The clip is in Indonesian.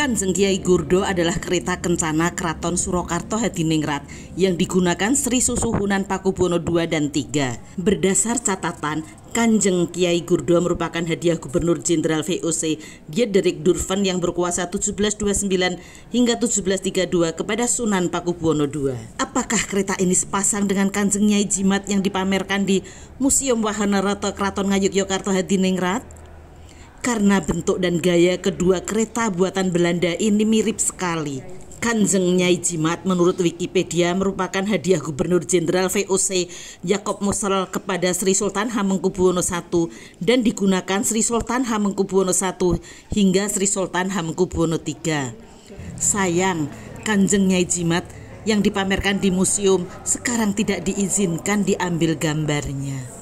Kan Zengkiai Kiai Gurdo adalah kereta kencana Keraton Surakarta Hadiningrat yang digunakan Sri Susuhunan Pakubono II dan III. Berdasar catatan, Kanjeng Kiai Gurdo merupakan hadiah Gubernur Jenderal VOC Diederik Durven yang berkuasa 1729 hingga 1732 kepada Sunan Pakubuwono II. Apakah kereta ini sepasang dengan Kanjeng Nyai Jimat yang dipamerkan di Museum Wahana Rata Keraton Ngayogyakarta Hadiningrat? Karena bentuk dan gaya kedua kereta buatan Belanda ini mirip sekali. Kanjeng Nyai Jimat menurut Wikipedia merupakan hadiah Gubernur Jenderal VOC Jakob Musrel kepada Sri Sultan Hamengkubuwono I dan digunakan Sri Sultan Hamengkubuwono I hingga Sri Sultan Hamengkubuwono III. Sayang, Kanjeng Nyai Jimat yang dipamerkan di museum sekarang tidak diizinkan diambil gambarnya.